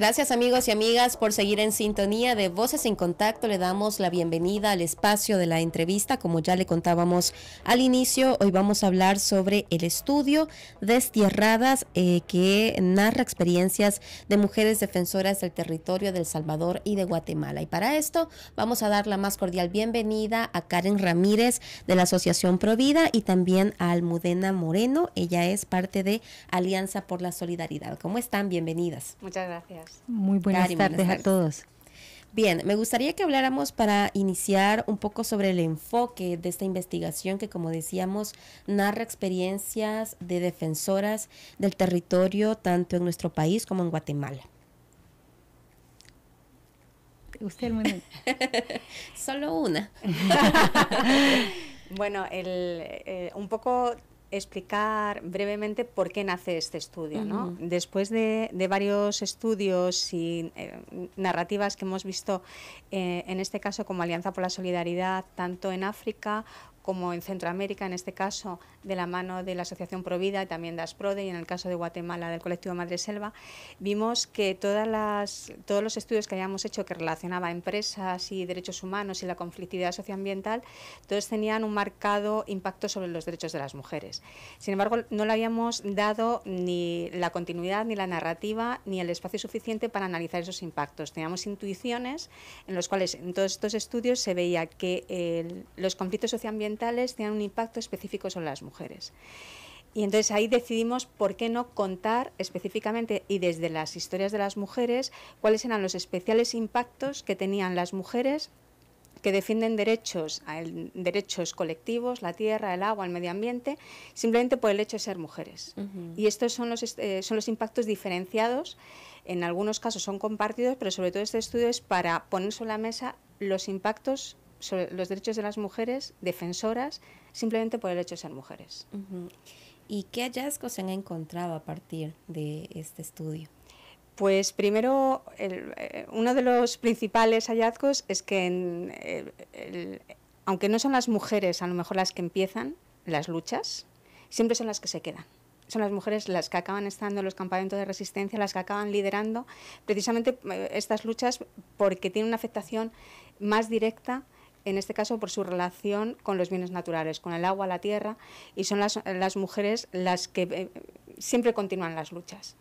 Gracias amigos y amigas por seguir en sintonía de Voces en Contacto. Le damos la bienvenida al espacio de la entrevista. Como ya le contábamos al inicio, hoy vamos a hablar sobre el estudio Destierradas eh, que narra experiencias de mujeres defensoras del territorio del Salvador y de Guatemala. Y para esto vamos a dar la más cordial bienvenida a Karen Ramírez de la Asociación Provida y también a Almudena Moreno. Ella es parte de Alianza por la Solidaridad. ¿Cómo están? Bienvenidas. Muchas gracias. Muy buenas tardes a todos. Bien, me gustaría que habláramos para iniciar un poco sobre el enfoque de esta investigación que, como decíamos, narra experiencias de defensoras del territorio tanto en nuestro país como en Guatemala. Usted, Solo una. bueno, el, eh, un poco explicar brevemente por qué nace este estudio. Después de, varios estudios y eh, narrativas que hemos visto, eh, en este caso como Alianza por la Solidaridad, tanto en África como en Centroamérica, en este caso de la mano de la Asociación Provida y también de Asprode, y en el caso de Guatemala del colectivo Madre Selva, vimos que todas las, todos los estudios que habíamos hecho que relacionaba empresas y derechos humanos y la conflictividad socioambiental, todos tenían un marcado impacto sobre los derechos de las mujeres. Sin embargo, no le habíamos dado ni la continuidad, ni la narrativa, ni el espacio suficiente para analizar esos impactos. Teníamos intuiciones en los cuales en todos estos estudios se veía que los conflictos socioambientales tienen un impacto específico sobre las mujeres. Y entonces ahí decidimos por qué no contar específicamente y desde las historias de las mujeres cuáles eran los especiales impactos que tenían las mujeres que defienden derechos, derechos colectivos, la tierra, el agua, el medio ambiente, simplemente por el hecho de ser mujeres. Y estos son los, eh, son los impactos diferenciados, en algunos casos son compartidos, pero sobre todo este estudio es para poner sobre la mesa los impactos sobre los derechos de las mujeres defensoras simplemente por el hecho de ser mujeres. ¿Y qué hallazgos se han encontrado a partir de este estudio? Pues primero, eh, uno de los principales hallazgos es que, aunque no son las mujeres a lo mejor las que empiezan las luchas, siempre son las que se quedan. Son las mujeres las que acaban estando en los campamentos de resistencia, las que acaban liderando precisamente eh, estas luchas porque tienen una afectación más directa en este caso por su relación con los bienes naturales, con el agua, la tierra, y son las, mujeres las que eh, siempre continúan las luchas.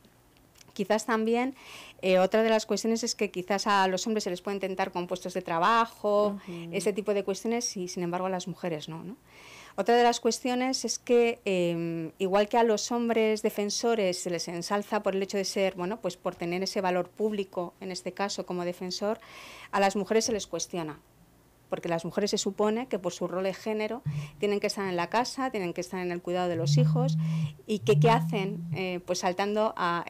Quizás también eh, otra de las cuestiones es que quizás a los hombres se les puede intentar con puestos de trabajo, ese tipo de cuestiones, y sin embargo a las mujeres no. Otra de las cuestiones es que, eh, igual que a los hombres defensores se les ensalza por el hecho de ser, bueno, pues por tener ese valor público, en este caso como defensor, a las mujeres se les cuestiona porque las mujeres se supone que por su rol de género tienen que estar en la casa, tienen que estar en el cuidado de los hijos y que qué hacen eh, pues saltando a,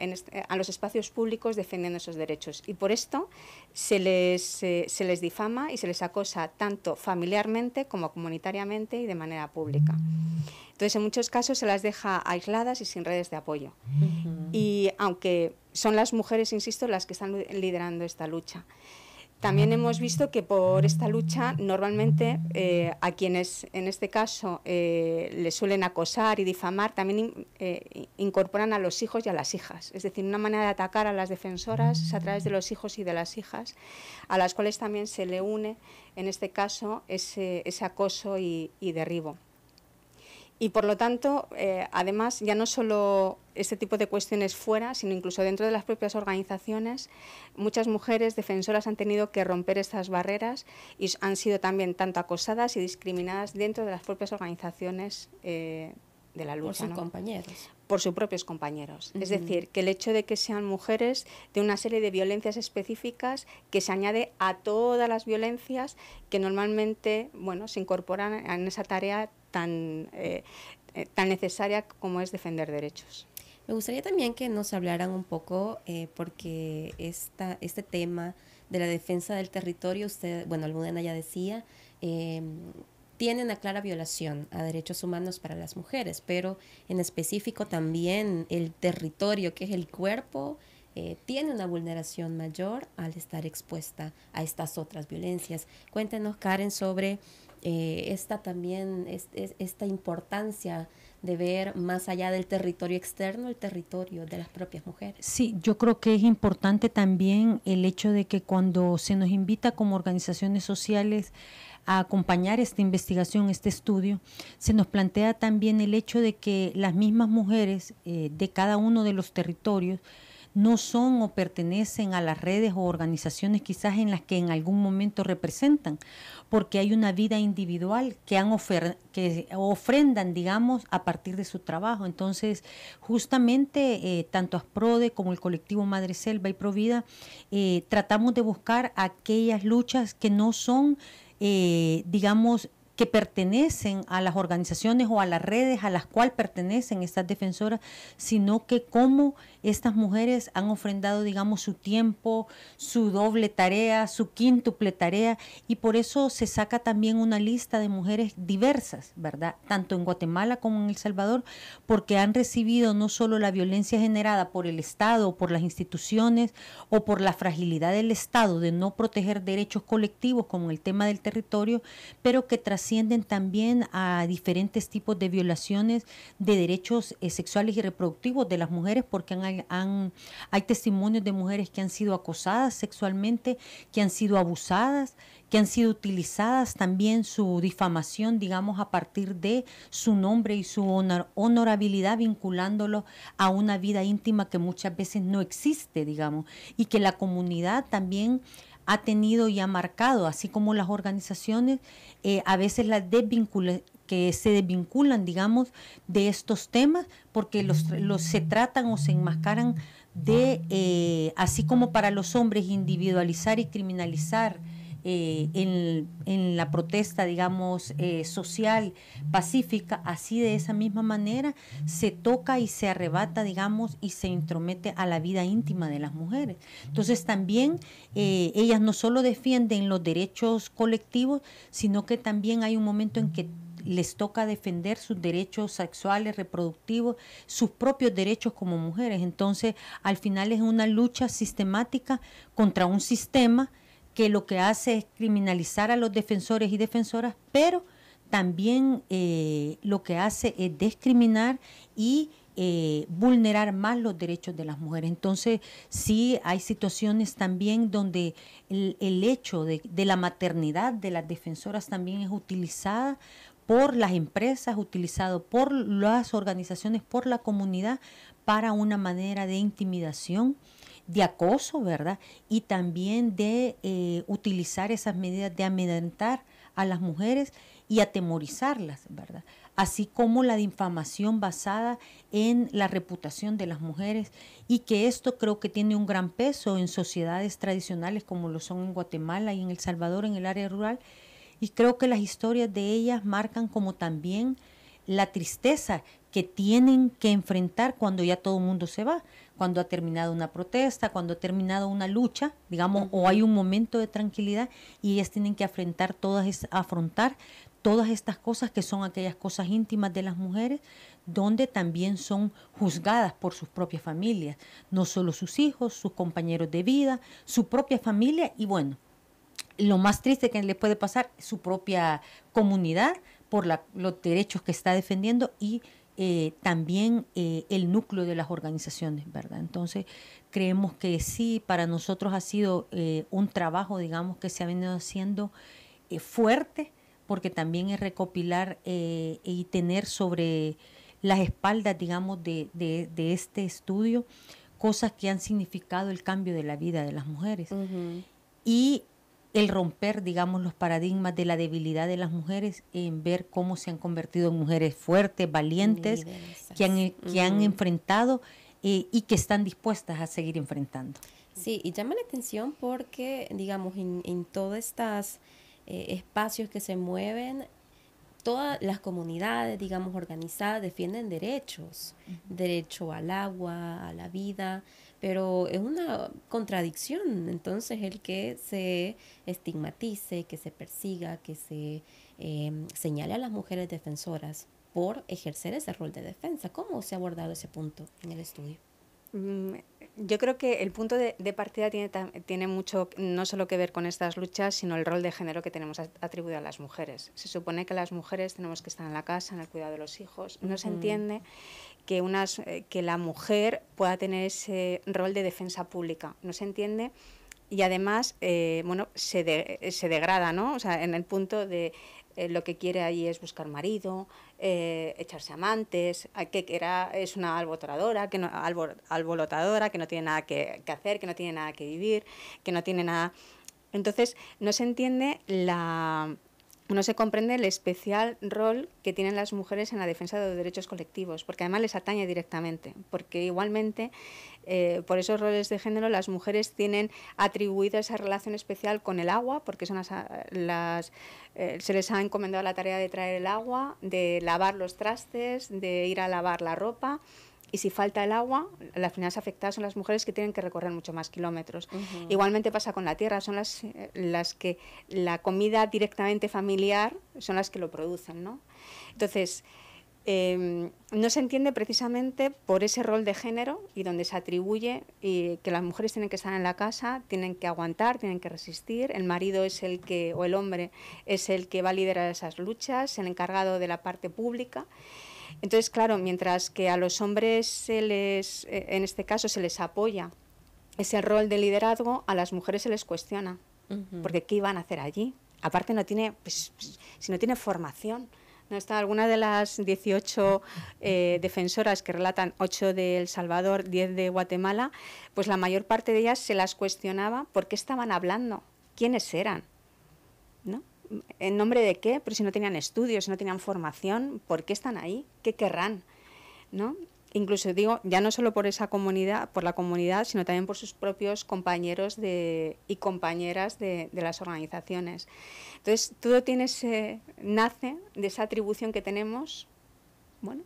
los espacios públicos defendiendo esos derechos. Y por esto se les, eh, se les difama y se les acosa tanto familiarmente como comunitariamente y de manera pública. Entonces, en muchos casos se las deja aisladas y sin redes de apoyo. Y aunque son las mujeres, insisto, las que están liderando esta lucha. También hemos visto que por esta lucha normalmente eh, a quienes en este caso eh, le suelen acosar y difamar también eh, incorporan a los hijos y a las hijas. Es decir, una manera de atacar a las defensoras es a través de los hijos y de las hijas, a las cuales también se le une en este caso ese, acoso y derribo. Y por lo tanto, eh, además, ya no solo este tipo de cuestiones fuera, sino incluso dentro de las propias organizaciones, muchas mujeres defensoras han tenido que romper estas barreras y han sido también tanto acosadas y discriminadas dentro de las propias organizaciones eh, de la lucha. Por compañeros por sus propios compañeros. Es decir, que el hecho de que sean mujeres de una serie de violencias específicas que se añade a todas las violencias que normalmente bueno, se incorporan en esa tarea tan, eh, eh, tan necesaria como es defender derechos. Me gustaría también que nos hablaran un poco, eh, porque esta, este tema de la defensa del territorio, usted, bueno, Almudena ya decía, tiene una clara violación a derechos humanos para las mujeres, pero en específico también el territorio, que es el cuerpo, eh, tiene una vulneración mayor al estar expuesta a estas otras violencias. Cuéntenos, Karen, sobre eh, esta también, esta importancia de ver más allá del territorio externo, el territorio de las propias mujeres. Sí, yo creo que es importante también el hecho de que cuando se nos invita como organizaciones sociales a acompañar esta investigación, este estudio, se nos plantea también el hecho de que las mismas mujeres eh, de cada uno de los territorios, no son o pertenecen a las redes o organizaciones quizás en las que en algún momento representan, porque hay una vida individual que, han que ofrendan, digamos, a partir de su trabajo. Entonces, justamente eh, tanto ASPRODE como el colectivo Madre Selva y Provida eh, tratamos de buscar aquellas luchas que no son, eh, digamos, que pertenecen a las organizaciones o a las redes a las cuales pertenecen estas defensoras, sino que cómo estas mujeres han ofrendado, digamos, su tiempo, su doble tarea, su quíntuple tarea, y por eso se saca también una lista de mujeres diversas, ¿verdad? Tanto en Guatemala como en El Salvador, porque han recibido no solo la violencia generada por el Estado, por las instituciones o por la fragilidad del Estado de no proteger derechos colectivos como el tema del territorio, pero que trascienden también a diferentes tipos de violaciones de derechos eh, sexuales y reproductivos de las mujeres porque han hay testimonios de mujeres que han sido acosadas sexualmente, que han sido abusadas, que han sido utilizadas también su difamación, digamos, a partir de su nombre y su honorabilidad, vinculándolo a una vida íntima que muchas veces no existe, digamos, y que la comunidad también ha tenido y ha marcado, así como las organizaciones, eh, a veces las desvinculan que se desvinculan, digamos, de estos temas porque los, los se tratan o se enmascaran de, eh, así como para los hombres, individualizar y criminalizar eh, en, la protesta, digamos, eh, social, pacífica, así de esa misma manera se toca y se arrebata, digamos, y se intromete a la vida íntima de las mujeres. Entonces también eh, ellas no solo defienden los derechos colectivos, sino que también hay un momento en que les toca defender sus derechos sexuales, reproductivos, sus propios derechos como mujeres. Entonces, al final es una lucha sistemática contra un sistema que lo que hace es criminalizar a los defensores y defensoras, pero también eh, lo que hace es discriminar y eh, vulnerar más los derechos de las mujeres. Entonces, sí hay situaciones también donde el, hecho de, la maternidad de las defensoras también es utilizada por las empresas, utilizado por las organizaciones, por la comunidad, para una manera de intimidación de acoso, ¿verdad? Y también de eh, utilizar esas medidas de amedrentar a las mujeres y atemorizarlas, ¿verdad? Así como la difamación basada en la reputación de las mujeres y que esto creo que tiene un gran peso en sociedades tradicionales como lo son en Guatemala y en El Salvador, en el área rural, y creo que las historias de ellas marcan como también la tristeza que tienen que enfrentar cuando ya todo el mundo se va, cuando ha terminado una protesta, cuando ha terminado una lucha, digamos, o hay un momento de tranquilidad y ellas tienen que afrontar todas, afrontar todas estas cosas que son aquellas cosas íntimas de las mujeres, donde también son juzgadas por sus propias familias, no solo sus hijos, sus compañeros de vida, su propia familia y bueno, lo más triste que le puede pasar, su propia comunidad por los derechos que está defendiendo y eh, también eh, el núcleo de las organizaciones, ¿verdad? Entonces, creemos que sí, para nosotros ha sido eh, un trabajo, digamos, que se ha venido haciendo fuerte, porque también es recopilar y tener sobre las espaldas, digamos, de, este estudio cosas que han significado el cambio de la vida de las mujeres. Y el romper, digamos, los paradigmas de la debilidad de las mujeres en ver cómo se han convertido en mujeres fuertes, valientes, que han, enfrentado eh, y que están dispuestas a seguir enfrentando. Sí, y llama la atención porque, digamos, en, todos estos eh, espacios que se mueven, todas las comunidades, digamos, organizadas defienden derechos, derecho al agua, a la vida, pero es una contradicción. Entonces, el que se estigmatice, que se persiga, que se em, señale a las mujeres defensoras por ejercer ese rol de defensa, ¿cómo se ha abordado ese punto en el estudio? Mm, yo creo que el punto de, partida tiene, tiene, mucho, no solo que ver con estas luchas, sino el rol de género que tenemos atribuido a las mujeres. Se supone que las mujeres tenemos que estar en la casa, en el cuidado de los hijos. No se entiende que, unas, eh, que la mujer pueda tener ese rol de defensa pública. No se entiende y además eh, bueno se, se degrada no o sea en el punto de eh, lo que quiere allí es buscar marido eh, echarse amantes, que era, es una alborotadora, que no, albor, que no tiene nada que, hacer, que no tiene nada que vivir, que no tiene nada... Entonces, no se entiende la, no se comprende el especial rol que tienen las mujeres en la defensa de los derechos colectivos, porque además les atañe directamente, porque igualmente eh, por esos roles de género las mujeres tienen atribuida esa relación especial con el agua, porque son las, eh, se les ha encomendado la tarea de traer el agua, de lavar los trastes, de ir a lavar la ropa y si falta el agua, las finales afectadas son las mujeres que tienen que recorrer mucho más kilómetros. Igualmente pasa con la tierra, son las, las que la comida directamente familiar son las que lo producen. ¿no? Entonces, em, no se entiende precisamente por ese rol de género y donde se atribuye y que las mujeres tienen que estar en la casa, tienen que aguantar, tienen que resistir, el marido es el que, o el hombre es el que va a liderar esas luchas, el encargado de la parte pública. Entonces, claro, mientras que a los hombres se les, eh, en este caso, se les apoya ese rol de liderazgo, a las mujeres se les cuestiona, porque ¿qué iban a hacer allí? Aparte no tiene, pues, si no tiene formación, no está alguna de las 18 eh, defensoras que relatan, 8 de El Salvador, 10 de Guatemala, pues la mayor parte de ellas se las cuestionaba por qué estaban hablando, quiénes eran, ¿En nombre de qué? Pero si no tenían estudios, si no tenían formación, ¿por qué están ahí? ¿Qué querrán? ¿No? Incluso digo, ya no solo por esa comunidad, por la comunidad, sino también por sus propios compañeros y compañeras de, las organizaciones. Entonces, todo tiene nace de esa atribución que tenemos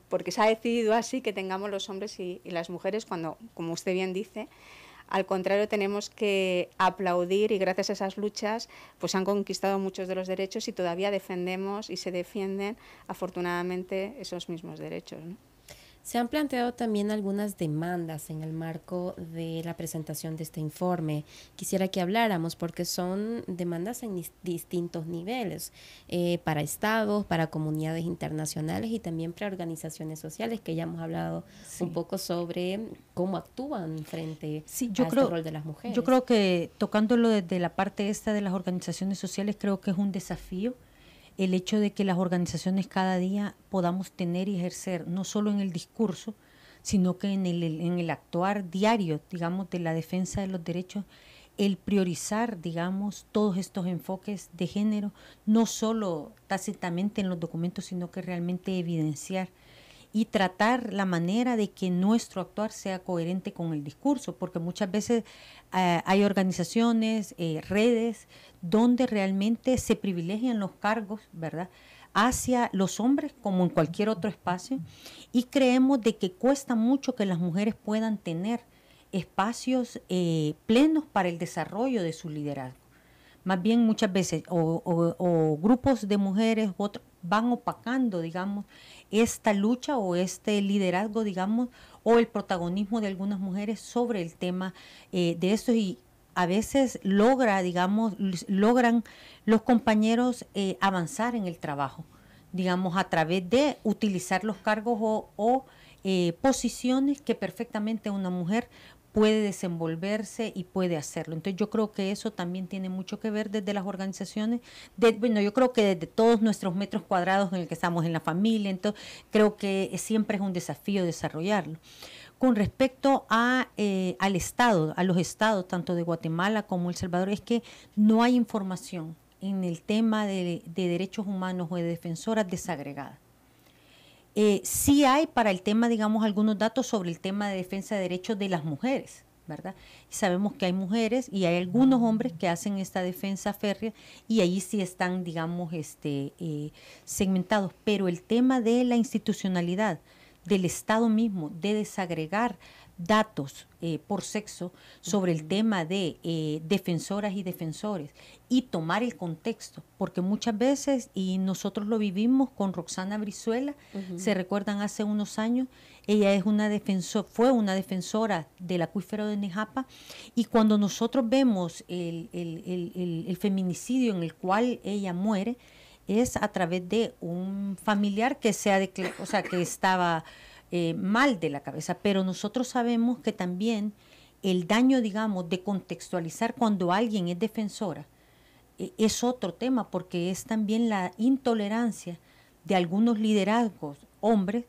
porque se ha decidido así que tengamos los hombres y, las mujeres cuando, como usted bien dice, al contrario, tenemos que aplaudir y gracias a esas luchas pues han conquistado muchos de los derechos y todavía defendemos y se defienden afortunadamente esos mismos derechos. Se han planteado también algunas demandas en el marco de la presentación de este informe. Quisiera que habláramos porque son demandas en distintos niveles, eh, para estados, para comunidades internacionales y también para organizaciones sociales, que ya hemos hablado un poco sobre cómo actúan frente sí, yo este creo, rol de las mujeres. Yo creo que tocándolo desde la parte esta de las organizaciones sociales, creo que es un desafío el hecho de que las organizaciones cada día podamos tener y ejercer, no solo en el discurso, sino que en el, en el actuar diario, digamos, de la defensa de los derechos, el priorizar, digamos, todos estos enfoques de género, no solo tácitamente en los documentos, sino que realmente evidenciar y tratar la manera de que nuestro actuar sea coherente con el discurso, porque muchas veces eh, hay organizaciones, eh, redes, donde realmente se privilegian los cargos, ¿verdad? hacia los hombres como en cualquier otro espacio y creemos de que cuesta mucho que las mujeres puedan tener espacios eh, plenos para el desarrollo de su liderazgo. Más bien muchas veces o, o grupos de mujeres u otros van opacando, digamos, esta lucha o este liderazgo, digamos, o el protagonismo de algunas mujeres sobre el tema eh, de esto y a veces logra, digamos, logran los compañeros eh, avanzar en el trabajo, digamos, a través de utilizar los cargos o, eh, posiciones que perfectamente una mujer puede desenvolverse y puede hacerlo. Entonces yo creo que eso también tiene mucho que ver desde las organizaciones, bueno, yo creo que desde todos nuestros metros cuadrados en el que estamos en la familia, entonces creo que siempre es un desafío desarrollarlo. Con respecto a, eh, al Estado, a los estados, tanto de Guatemala como El Salvador, es que no hay información en el tema de, de derechos humanos o de defensoras desagregada eh, sí hay para el tema, digamos, algunos datos sobre el tema de defensa de derechos de las mujeres. ¿verdad? sabemos que hay mujeres y hay algunos hombres que hacen esta defensa férrea y ahí sí están, digamos, este, eh, segmentados. Pero el tema de la institucionalidad, del Estado mismo, de desagregar datos eh, por sexo sobre el tema de eh, defensoras y defensores y tomar el contexto, porque muchas veces, y nosotros lo vivimos con Roxana Brizuela, se recuerdan hace unos años, ella es una fue una defensora del acuífero de Nejapa, y cuando nosotros vemos el, feminicidio en el cual ella muere, es a través de un familiar que se ha o que estaba eh, mal de la cabeza, pero nosotros sabemos que también el daño, digamos, de contextualizar cuando alguien es defensora eh, es otro tema, porque es también la intolerancia de algunos liderazgos, hombres,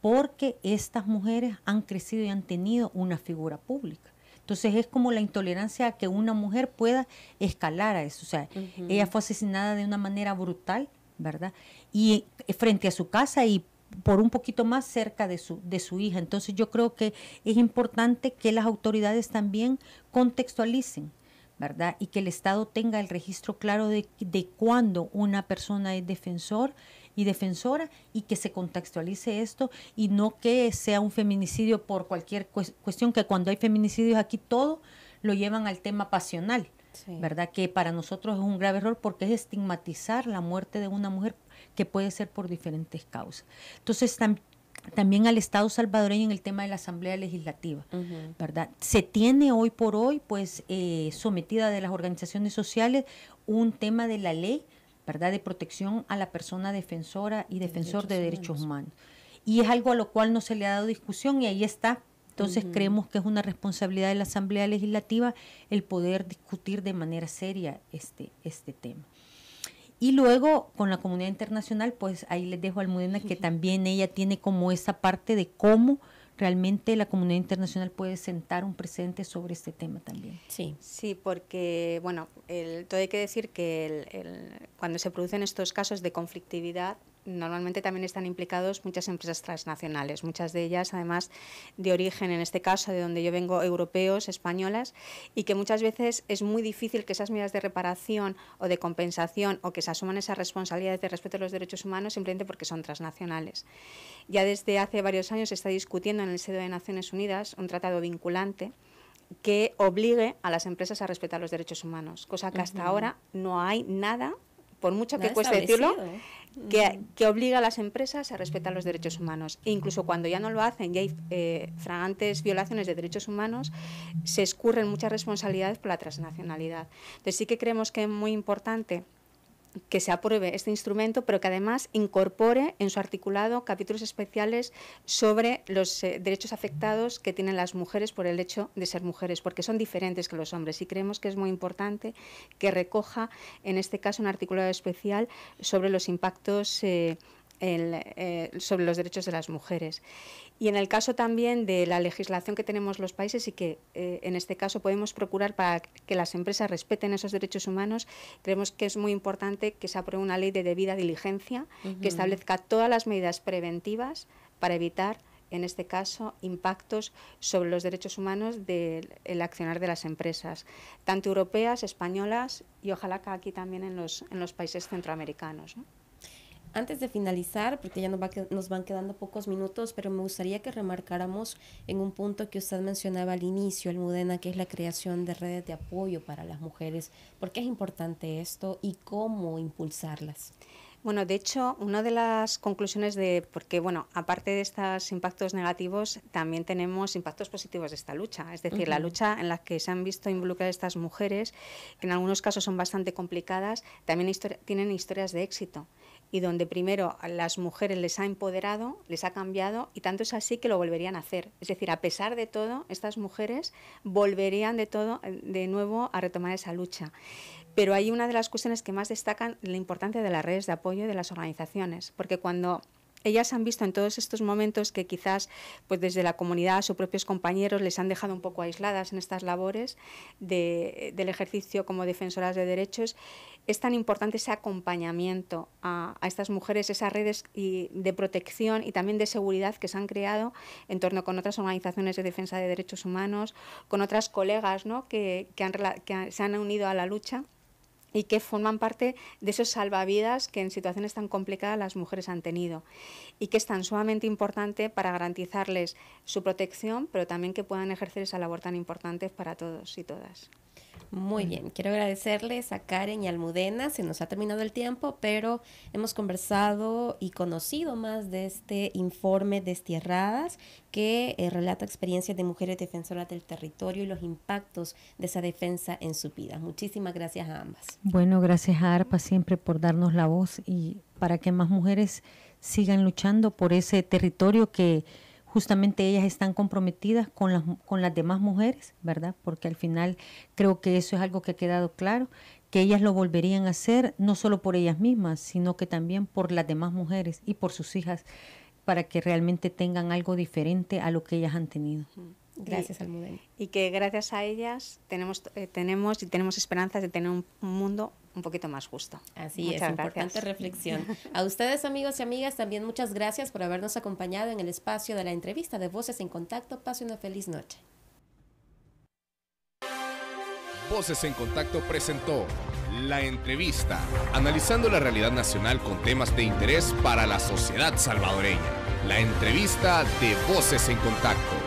porque estas mujeres han crecido y han tenido una figura pública. Entonces es como la intolerancia a que una mujer pueda escalar a eso. O sea, ella fue asesinada de una manera brutal, ¿verdad? Y eh, frente a su casa y por un poquito más cerca de su, de su hija. Entonces yo creo que es importante que las autoridades también contextualicen. ¿verdad? Y que el Estado tenga el registro claro de, de cuándo una persona es defensor y defensora y que se contextualice esto y no que sea un feminicidio por cualquier cuestión, que cuando hay feminicidios aquí todo lo llevan al tema pasional, ¿verdad? Que para nosotros es un grave error porque es estigmatizar la muerte de una mujer que puede ser por diferentes causas. Entonces, también al Estado salvadoreño en el tema de la Asamblea Legislativa, ¿verdad? Se tiene hoy por hoy, pues, eh, sometida de las organizaciones sociales un tema de la ley, ¿verdad?, de protección a la persona defensora y defensor de derechos, humanos. Y es algo a lo cual no se le ha dado discusión y ahí está entonces creemos que es una responsabilidad de la Asamblea Legislativa el poder discutir de manera seria este, este tema. Y luego con la comunidad internacional, pues ahí les dejo a Almudena que también ella tiene como esa parte de cómo realmente la comunidad internacional puede sentar un presente sobre este tema también. Sí, sí, porque bueno, todo hay que decir que cuando se producen estos casos de conflictividad, normalmente también están implicados muchas empresas transnacionales, muchas de ellas además de origen, en este caso de donde yo vengo, europeos, españolas, y que muchas veces es muy difícil que esas medidas de reparación o de compensación o que se asuman esas responsabilidades de respeto a los derechos humanos simplemente porque son transnacionales. Ya desde hace varios años se está discutiendo en el sede de Naciones Unidas un tratado vinculante que obligue a las empresas a respetar los derechos humanos, cosa que hasta ahora no hay nada, por mucho que cueste decirlo. Mm. que, obliga a las empresas a respetar los derechos humanos. E incluso cuando ya no lo hacen y hay eh, fragantes violaciones de derechos humanos, se escurren muchas responsabilidades por la transnacionalidad. Entonces sí que creemos que es muy importante que se apruebe este instrumento, pero que además incorpore en su articulado capítulos especiales sobre los eh, derechos afectados que tienen las mujeres por el hecho de ser mujeres, porque son diferentes que los hombres. Y creemos que es muy importante que recoja, en este caso, un articulado especial sobre los impactos. Eh, eh, sobre los derechos de las mujeres. Y en el caso también de la legislación que tenemos los países y que eh, en este caso podemos procurar para que las empresas respeten esos derechos humanos, creemos que es muy importante que se apruebe una ley de debida diligencia que establezca todas las medidas preventivas para evitar en este caso, impactos sobre los derechos humanos del accionar de las empresas, tanto europeas, españolas y ojalá que aquí también en los, en los países centroamericanos. Antes de finalizar, porque ya nos, van quedando pocos minutos, pero me gustaría que remarcáramos en un punto que usted mencionaba al inicio, el MUDENA, que es la creación de redes de apoyo para las mujeres. ¿Por qué es importante esto y cómo impulsarlas? Bueno, de hecho, una de las conclusiones de, porque bueno, aparte de estos impactos negativos, también tenemos impactos positivos de esta lucha, es decir, la lucha en la que se han visto involucradas estas mujeres, que en algunos casos son bastante complicadas, también tienen historias de éxito y donde primero a las mujeres les ha empoderado, les ha cambiado y tanto es así que lo volverían a hacer. Es decir, a pesar de todo, estas mujeres volverían de todo de nuevo a retomar esa lucha. Pero hay una de las cuestiones que más destacan la importancia de las redes de apoyo y de las organizaciones, porque cuando ellas han visto en todos estos momentos que quizás pues desde la comunidad sus propios compañeros les han dejado un poco aisladas en estas labores del ejercicio como defensoras de derechos es tan importante ese acompañamiento a, estas mujeres esas redes de protección y también de seguridad que se han creado en torno con otras organizaciones de defensa de derechos humanos con otras colegas ¿no? que, que se han unido a la lucha y que forman parte de esos salvavidas que en situaciones tan complicadas las mujeres han tenido y que es tan sumamente importante para garantizarles su protección, pero también que puedan ejercer esa labor tan importante para todos y todas. Muy bien, quiero agradecerles a Karen y Almudena, se nos ha terminado el tiempo, pero hemos conversado y conocido más de este informe Destierradas que eh, relata experiencias de mujeres defensoras del territorio y los impactos de esa defensa en su vida. Muchísimas gracias a ambas. Bueno, gracias a ARPA siempre por darnos la voz y para que más mujeres sigan luchando por ese territorio que justamente ellas están comprometidas con las, con las demás mujeres, ¿verdad? Porque al final creo que eso es algo que ha quedado claro, que ellas lo volverían a hacer no solo por ellas mismas, sino que también por las demás mujeres y por sus hijas, para que realmente tengan algo diferente a lo que ellas han tenido. Gracias, Almudena. Y que gracias a ellas tenemos, eh, tenemos y tenemos esperanzas de tener un, mundo un poquito más justo. Así es, importante reflexión. A ustedes, amigos y amigas, también muchas gracias por habernos acompañado en el espacio de la entrevista de Voces en Contacto. Pase una feliz noche. Voces en Contacto presentó la entrevista, analizando la realidad nacional con temas de interés para la sociedad salvadoreña. La entrevista de Voces en Contacto.